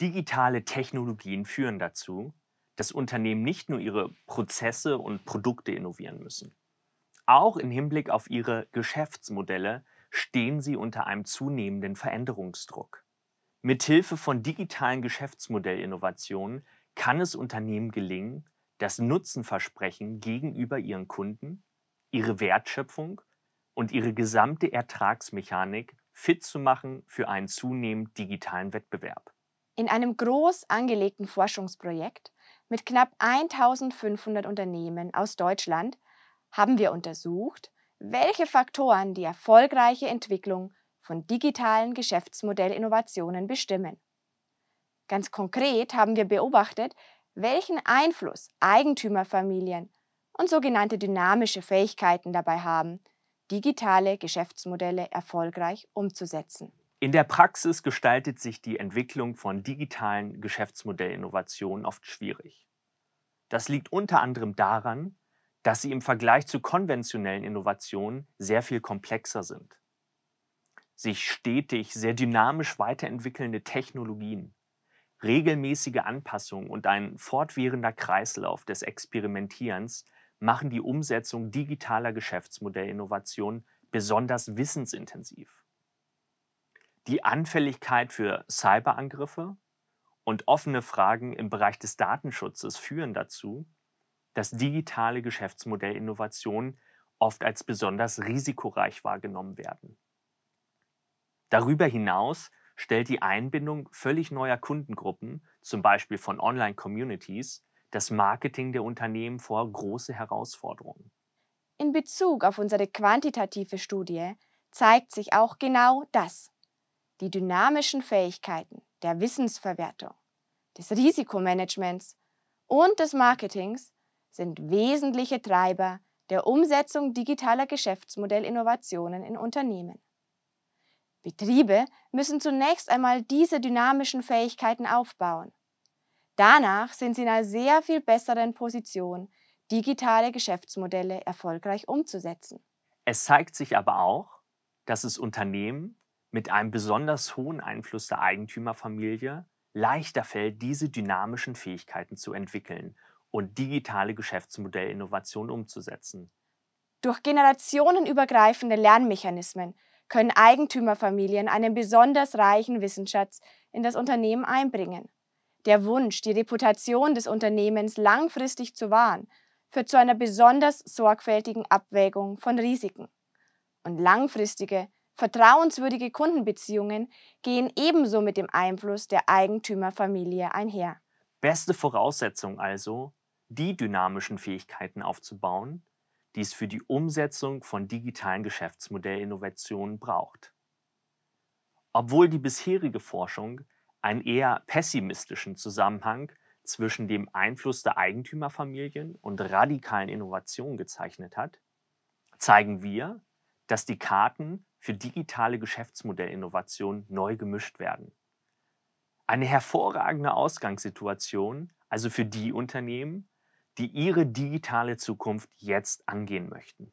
Digitale Technologien führen dazu, dass Unternehmen nicht nur ihre Prozesse und Produkte innovieren müssen. Auch im Hinblick auf ihre Geschäftsmodelle stehen sie unter einem zunehmenden Veränderungsdruck. Mithilfe von digitalen Geschäftsmodellinnovationen kann es Unternehmen gelingen, das Nutzenversprechen gegenüber ihren Kunden, ihre Wertschöpfung und ihre gesamte Ertragsmechanik fit zu machen für einen zunehmend digitalen Wettbewerb. In einem groß angelegten Forschungsprojekt mit knapp 1500 Unternehmen aus Deutschland haben wir untersucht, welche Faktoren die erfolgreiche Entwicklung von digitalen Geschäftsmodellinnovationen bestimmen. Ganz konkret haben wir beobachtet, welchen Einfluss Eigentümerfamilien und sogenannte dynamische Fähigkeiten dabei haben, digitale Geschäftsmodelle erfolgreich umzusetzen. In der Praxis gestaltet sich die Entwicklung von digitalen Geschäftsmodellinnovationen oft schwierig. Das liegt unter anderem daran, dass sie im Vergleich zu konventionellen Innovationen sehr viel komplexer sind. Sich stetig, sehr dynamisch weiterentwickelnde Technologien, regelmäßige Anpassungen und ein fortwährender Kreislauf des Experimentierens machen die Umsetzung digitaler Geschäftsmodellinnovationen besonders wissensintensiv die Anfälligkeit für Cyberangriffe und offene Fragen im Bereich des Datenschutzes führen dazu, dass digitale Geschäftsmodellinnovationen oft als besonders risikoreich wahrgenommen werden. Darüber hinaus stellt die Einbindung völlig neuer Kundengruppen, zum Beispiel von Online-Communities, das Marketing der Unternehmen vor große Herausforderungen. In Bezug auf unsere quantitative Studie zeigt sich auch genau das die dynamischen Fähigkeiten der Wissensverwertung, des Risikomanagements und des Marketings sind wesentliche Treiber der Umsetzung digitaler Geschäftsmodellinnovationen in Unternehmen. Betriebe müssen zunächst einmal diese dynamischen Fähigkeiten aufbauen. Danach sind sie in einer sehr viel besseren Position, digitale Geschäftsmodelle erfolgreich umzusetzen. Es zeigt sich aber auch, dass es Unternehmen mit einem besonders hohen Einfluss der Eigentümerfamilie leichter fällt, diese dynamischen Fähigkeiten zu entwickeln und digitale Geschäftsmodellinnovationen umzusetzen. Durch generationenübergreifende Lernmechanismen können Eigentümerfamilien einen besonders reichen Wissensschatz in das Unternehmen einbringen. Der Wunsch, die Reputation des Unternehmens langfristig zu wahren, führt zu einer besonders sorgfältigen Abwägung von Risiken. Und langfristige Vertrauenswürdige Kundenbeziehungen gehen ebenso mit dem Einfluss der Eigentümerfamilie einher. Beste Voraussetzung also, die dynamischen Fähigkeiten aufzubauen, die es für die Umsetzung von digitalen Geschäftsmodellinnovationen braucht. Obwohl die bisherige Forschung einen eher pessimistischen Zusammenhang zwischen dem Einfluss der Eigentümerfamilien und radikalen Innovationen gezeichnet hat, zeigen wir, dass die Karten für digitale Geschäftsmodellinnovationen neu gemischt werden. Eine hervorragende Ausgangssituation, also für die Unternehmen, die ihre digitale Zukunft jetzt angehen möchten.